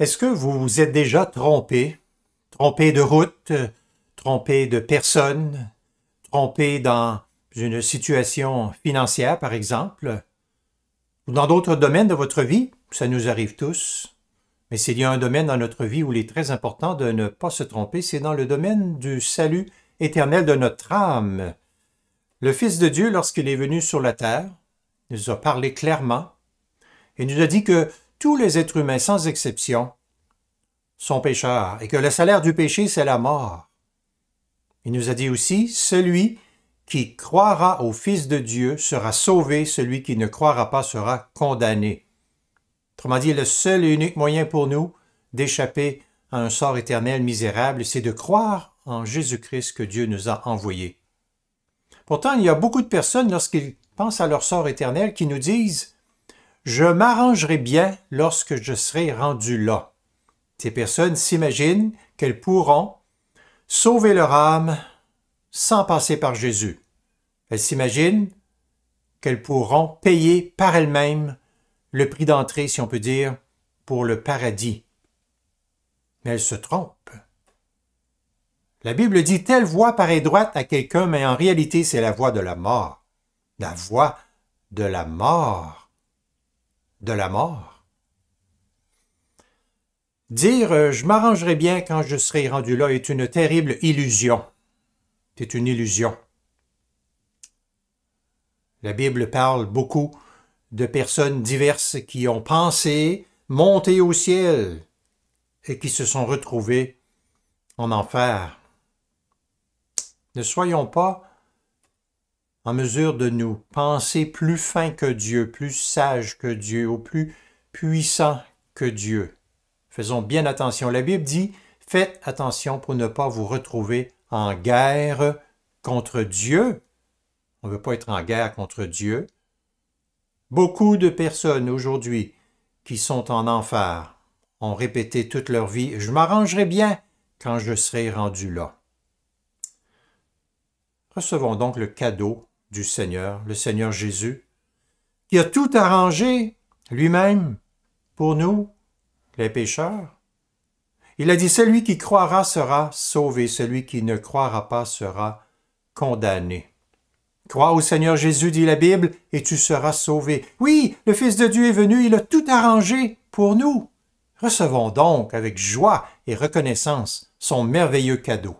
Est-ce que vous vous êtes déjà trompé, trompé de route, trompé de personne, trompé dans une situation financière, par exemple, ou dans d'autres domaines de votre vie? Ça nous arrive tous. Mais s'il y a un domaine dans notre vie où il est très important de ne pas se tromper, c'est dans le domaine du salut éternel de notre âme. Le Fils de Dieu, lorsqu'il est venu sur la terre, nous a parlé clairement et nous a dit que tous les êtres humains, sans exception, son pécheurs et que le salaire du péché, c'est la mort. Il nous a dit aussi, celui qui croira au Fils de Dieu sera sauvé, celui qui ne croira pas sera condamné. Autrement dit, le seul et unique moyen pour nous d'échapper à un sort éternel misérable, c'est de croire en Jésus-Christ que Dieu nous a envoyé. Pourtant, il y a beaucoup de personnes, lorsqu'ils pensent à leur sort éternel, qui nous disent ⁇ Je m'arrangerai bien lorsque je serai rendu là ⁇ ces personnes s'imaginent qu'elles pourront sauver leur âme sans passer par Jésus. Elles s'imaginent qu'elles pourront payer par elles-mêmes le prix d'entrée, si on peut dire, pour le paradis. Mais elles se trompent. La Bible dit telle voix paraît droite à quelqu'un, mais en réalité c'est la voie de la mort. La voie de la mort. De la mort. Dire euh, je m'arrangerai bien quand je serai rendu là est une terrible illusion. C'est une illusion. La Bible parle beaucoup de personnes diverses qui ont pensé monter au ciel et qui se sont retrouvées en enfer. Ne soyons pas en mesure de nous penser plus fins que Dieu, plus sages que Dieu ou plus puissants que Dieu. Faisons bien attention. La Bible dit, faites attention pour ne pas vous retrouver en guerre contre Dieu. On ne veut pas être en guerre contre Dieu. Beaucoup de personnes aujourd'hui qui sont en enfer ont répété toute leur vie, je m'arrangerai bien quand je serai rendu là. Recevons donc le cadeau du Seigneur, le Seigneur Jésus, qui a tout arrangé lui-même pour nous les pécheurs. Il a dit, celui qui croira sera sauvé, celui qui ne croira pas sera condamné. Crois au Seigneur Jésus, dit la Bible, et tu seras sauvé. Oui, le Fils de Dieu est venu, il a tout arrangé pour nous. Recevons donc avec joie et reconnaissance son merveilleux cadeau.